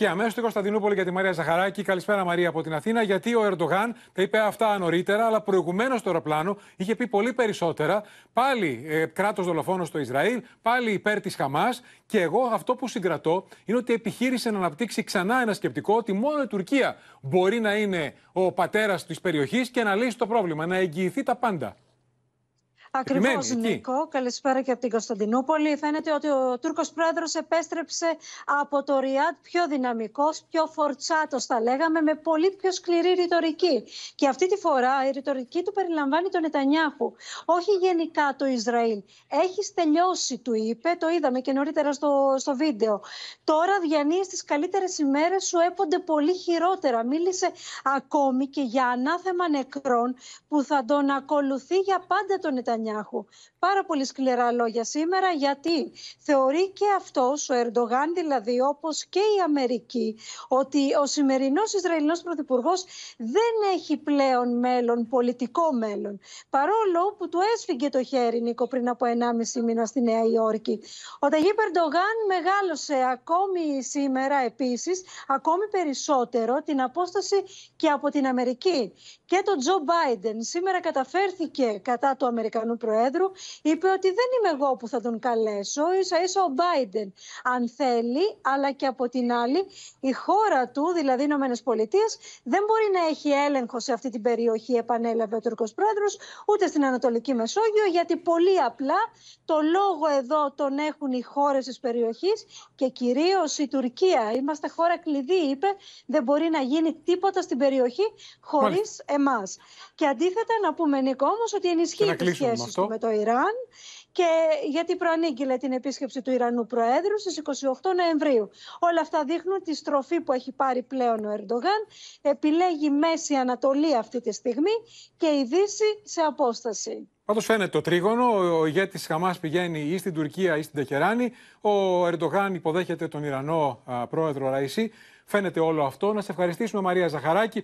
Και αμέσως στην Κωνσταντινούπολη για τη Μαρία Ζαχαράκη. Καλησπέρα Μαρία από την Αθήνα. Γιατί ο Ερντογάν τα είπε αυτά νωρίτερα, αλλά προηγουμένως στο αεροπλάνο είχε πει πολύ περισσότερα. Πάλι ε, κράτος δολοφόνος στο Ισραήλ, πάλι υπέρ της Χαμάς. Και εγώ αυτό που συγκρατώ είναι ότι επιχείρησε να αναπτύξει ξανά ένα σκεπτικό ότι μόνο η Τουρκία μπορεί να είναι ο πατέρας της περιοχής και να λύσει το πρόβλημα, να εγγυηθεί τα πάντα. Ακριβώς, Νίκο. Καλησπέρα και από την Κωνσταντινούπολη. Φαίνεται ότι ο Τούρκος πρόεδρος επέστρεψε από το ΡΙΑΤ πιο δυναμικός, πιο φορτσάτος, θα λέγαμε, με πολύ πιο σκληρή ρητορική. Και αυτή τη φορά η ρητορική του περιλαμβάνει τον Νετανιάχου. Όχι γενικά το Ισραήλ. Έχεις τελειώσει, του είπε, το είδαμε και νωρίτερα στο, στο βίντεο. Τώρα διανύει τι καλύτερες ημέρες σου έπονται πολύ χειρότερα. Μίλησε ακόμη και για ανάθεμα νεκρών που θα τον ακολουθεί για πάντα τον Νετανιάχου. Νετανιάχου. Πάρα πολύ σκληρά λόγια σήμερα γιατί θεωρεί και αυτός, ο Ερντογάν δηλαδή, όπως και η Αμερική, ότι ο σημερινός Ισραηλινός Πρωθυπουργός δεν έχει πλέον μέλλον, πολιτικό μέλλον. Παρόλο που του έσφυγε το χέρι, Νίκο, πριν από 1,5 μήνα στη Νέα Υόρκη. Ο Ταγίπ Ερντογάν μεγάλωσε ακόμη σήμερα επίσης, ακόμη περισσότερο την απόσταση και από την Αμερική. Και τον Τζο Μπάιντεν σήμερα καταφέρθηκε κατά το Αμερικανού Αμερικανού Προέδρου, είπε ότι δεν είμαι εγώ που θα τον καλέσω, ίσα ίσα ο Μπάιντεν αν θέλει, αλλά και από την άλλη η χώρα του, δηλαδή οι ΗΠΑ, δεν μπορεί να έχει έλεγχο σε αυτή την περιοχή, επανέλαβε ο Τούρκος Πρόεδρος, ούτε στην Ανατολική Μεσόγειο, γιατί πολύ απλά το λόγο εδώ τον έχουν οι χώρες της περιοχής και κυρίως η Τουρκία. Είμαστε χώρα κλειδί, είπε, δεν μπορεί να γίνει τίποτα στην περιοχή χωρίς εμάς. Και αντίθετα, να πούμε, Νίκο, όμως, ότι ενισχύει τι σχέσει με το Ιράν και γιατί προανήγγειλε την επίσκεψη του Ιρανού Προέδρου στις 28 Νοεμβρίου. Όλα αυτά δείχνουν τη στροφή που έχει πάρει πλέον ο Ερντογάν. Επιλέγει Μέση Ανατολή αυτή τη στιγμή και η Δύση σε απόσταση. Πάντως φαίνεται το τρίγωνο. Ο ηγέτης Χαμάς πηγαίνει ή στην Τουρκία ή στην Τεχεράνη. Ο Ερντογάν υποδέχεται τον Ιρανό πρόεδρο Ραϊσί. Φαίνεται όλο αυτό. Να σε ευχαριστήσουμε, Μαρία Ζαχαράκη.